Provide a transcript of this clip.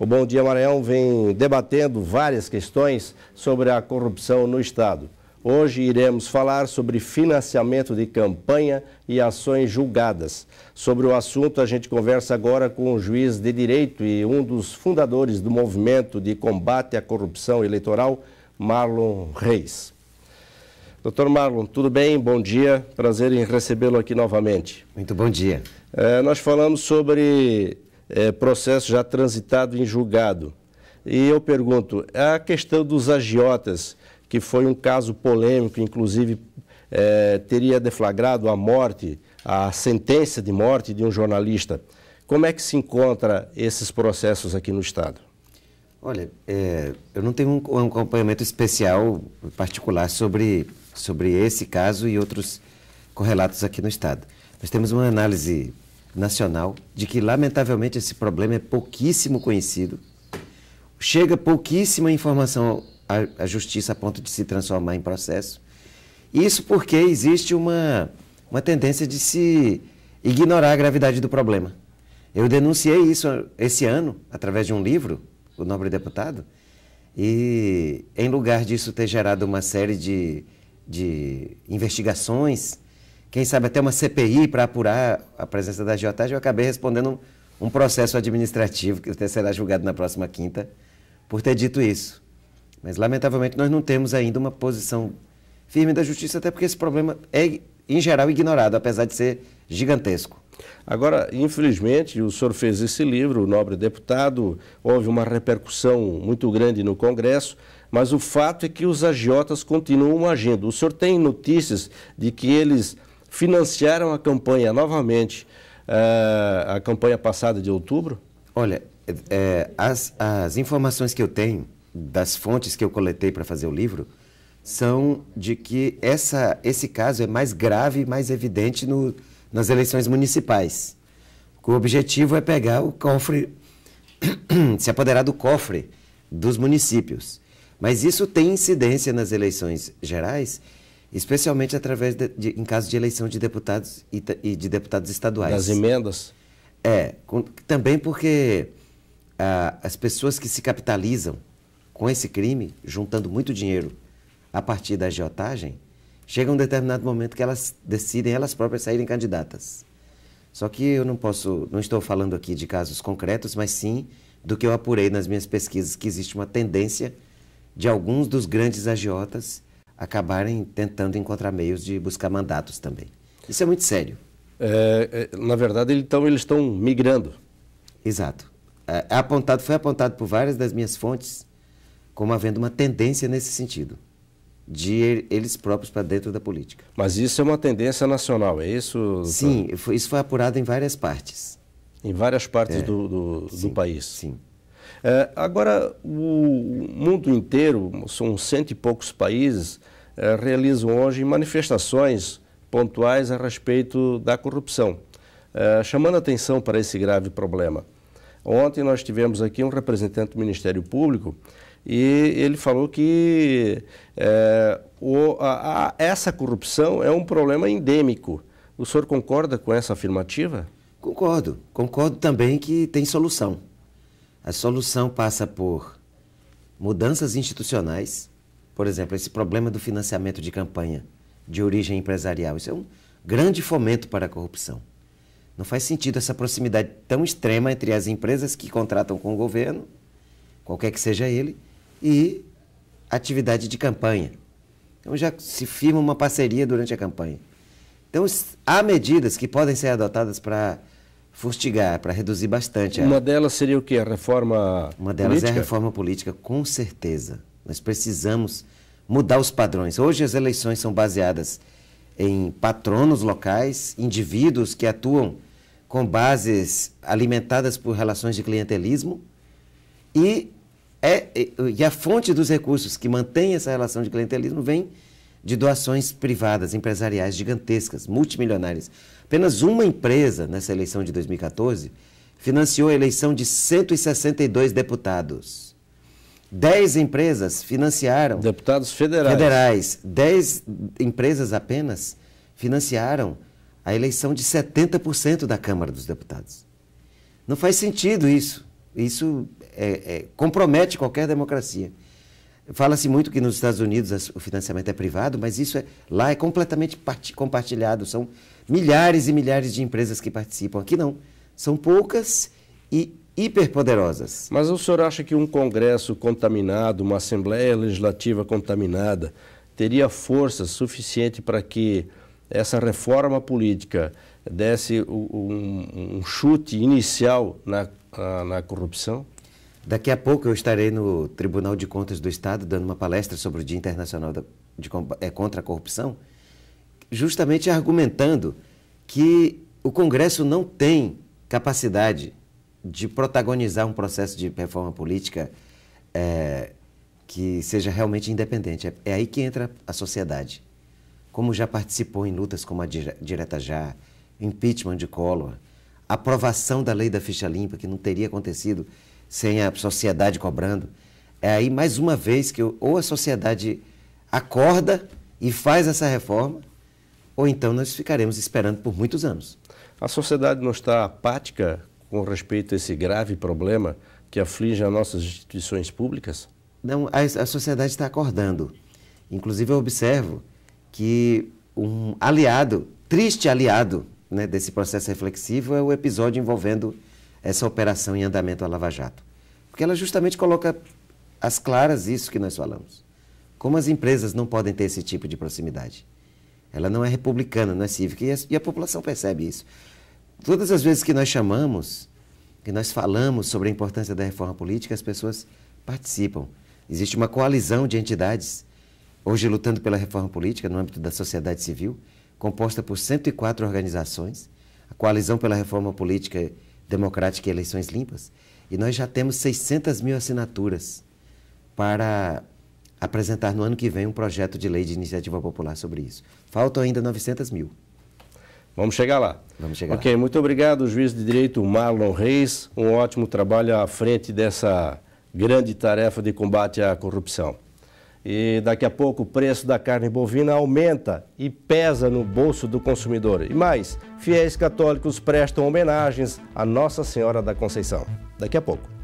O Bom Dia Maranhão vem debatendo várias questões sobre a corrupção no Estado. Hoje iremos falar sobre financiamento de campanha e ações julgadas. Sobre o assunto, a gente conversa agora com o juiz de direito e um dos fundadores do movimento de combate à corrupção eleitoral, Marlon Reis. Doutor Marlon, tudo bem? Bom dia. Prazer em recebê-lo aqui novamente. Muito bom dia. É, nós falamos sobre é, processo já transitado em julgado. E eu pergunto, a questão dos agiotas, que foi um caso polêmico, inclusive é, teria deflagrado a morte, a sentença de morte de um jornalista. Como é que se encontra esses processos aqui no Estado? Olha, é, eu não tenho um, um, acompanhamento especial, particular, sobre, sobre esse caso e outros correlatos aqui no Estado. Nós temos uma análise nacional de que, lamentavelmente, esse problema é pouquíssimo conhecido, chega pouquíssima informação à, à justiça a ponto de se transformar em processo. Isso porque existe uma, uma tendência de se ignorar a gravidade do problema. Eu denunciei isso esse ano, através de um livro, O Nobre Deputado, e em lugar disso ter gerado uma série de, de investigações quem sabe até uma CPI para apurar a presença da agiotagem, eu acabei respondendo um, processo administrativo que será julgado na próxima quinta por ter dito isso. Mas, lamentavelmente, nós não temos ainda uma posição firme da justiça, até porque esse problema é, em geral, ignorado, apesar de ser gigantesco. Agora, infelizmente, o senhor fez esse livro, o nobre deputado, houve uma repercussão muito grande no Congresso, mas o fato é que os agiotas continuam agindo. O senhor tem notícias de que eles financiaram a campanha novamente, uh, a campanha passada de outubro? Olha, é, as, as informações que eu tenho das fontes que eu coletei para fazer o livro são de que essa, esse caso é mais grave e mais evidente no, nas eleições municipais. O objetivo é pegar o cofre, se apoderar do cofre dos municípios. Mas isso tem incidência nas eleições gerais especialmente através de, de, em caso de eleição de deputados e, e, de deputados estaduais. Das emendas? É, com, também porque ah, as pessoas que se capitalizam com esse crime, juntando muito dinheiro a partir da agiotagem, chega um determinado momento que elas decidem elas próprias saírem candidatas. Só que eu não posso, não estou falando aqui de casos concretos, mas sim do que eu apurei nas minhas pesquisas que existe uma tendência de alguns dos grandes agiotas acabarem tentando encontrar meios de buscar mandatos também. Isso é muito sério. É, é na verdade, então, eles estão migrando. Exato. É, é, apontado, foi apontado por várias das minhas fontes como havendo uma tendência nesse sentido, de er, eles próprios para dentro da política. Mas isso é uma tendência nacional, é isso? Sim, isso foi apurado em várias partes. Em várias partes é, do, do, sim, do país. Sim. É, agora, o mundo inteiro, são cento e poucos países, é, realizam hoje manifestações pontuais a respeito da corrupção, é, chamando atenção para esse grave problema. Ontem nós tivemos aqui um representante do Ministério Público e ele falou que é, o, a, a, essa corrupção é um problema endêmico. O senhor concorda com essa afirmativa? Concordo, concordo também que tem solução. A solução passa por mudanças institucionais, por exemplo, esse problema do financiamento de campanha de origem empresarial. Isso é um grande fomento para a corrupção. Não faz sentido essa proximidade tão extrema entre as empresas que contratam com o governo, qualquer que seja ele, e atividade de campanha. Então já se firma uma parceria durante a campanha. Então há medidas que podem ser adotadas para fustigar, para reduzir bastante. Uma delas seria o quê? A reforma Uma delas política? é a reforma política, com certeza. Nós precisamos mudar os padrões. Hoje as eleições são baseadas em patronos locais, indivíduos que atuam com bases alimentadas por relações de clientelismo e, é, e a fonte dos recursos que mantém essa relação de clientelismo vem de doações privadas empresariais gigantescas, multimilionárias. Apenas uma empresa, nessa eleição de 2014, financiou a eleição de 162 deputados. Dez empresas financiaram. Deputados federais. Federais. Dez empresas apenas financiaram a eleição de 70% da Câmara dos Deputados. Não faz sentido isso. Isso é, é, compromete qualquer democracia. Fala-se muito que nos Estados Unidos o financiamento é privado, mas isso é, lá é completamente compartilhado. São milhares e milhares de empresas que participam. Aqui não. São poucas e hiperpoderosas. Mas o senhor acha que um Congresso contaminado, uma Assembleia Legislativa contaminada, teria força suficiente para que essa reforma política desse um, um chute inicial na, na, na corrupção? Daqui a pouco eu estarei no Tribunal de Contas do Estado dando uma palestra sobre o Dia Internacional de, de, é, contra a Corrupção, justamente argumentando que o Congresso não tem capacidade de protagonizar um processo de reforma política é, que seja realmente independente. É, é, aí que entra a sociedade. Como já participou em lutas como a Direta Já, impeachment de Collor, aprovação da lei da ficha limpa, que não teria acontecido sem a sociedade cobrando. É aí mais uma vez que ou a sociedade acorda e faz essa reforma, ou então nós ficaremos esperando por muitos anos. A sociedade não está apática com respeito a esse grave problema que aflige as nossas instituições públicas? Não, a, a sociedade está acordando. Inclusive, eu observo que um aliado, triste aliado né, desse processo reflexivo, é o episódio envolvendo essa operação em andamento à Lava Jato. Porque ela justamente coloca às claras isso que nós falamos. Como as empresas não podem ter esse tipo de proximidade. Ela não é republicana, não é cívica, e a, e a população percebe isso. Todas as vezes que nós chamamos, que nós falamos sobre a importância da reforma política, as pessoas participam. Existe uma coalizão de entidades, hoje lutando pela reforma política no âmbito da sociedade civil, composta por 104 organizações. A coalizão pela reforma política democrática e eleições limpas. E nós já temos 600 mil assinaturas para apresentar no ano que vem um projeto de lei de iniciativa popular sobre isso. Faltam ainda 900 mil. Vamos chegar lá. Vamos chegar Ok, lá. muito obrigado, juiz de direito Marlon Reis. Um ótimo trabalho à frente dessa grande tarefa de combate à corrupção e daqui a pouco o preço da carne bovina aumenta e pesa no bolso do consumidor. E mais, fiéis católicos prestam homenagens à Nossa Senhora da Conceição. Daqui a pouco.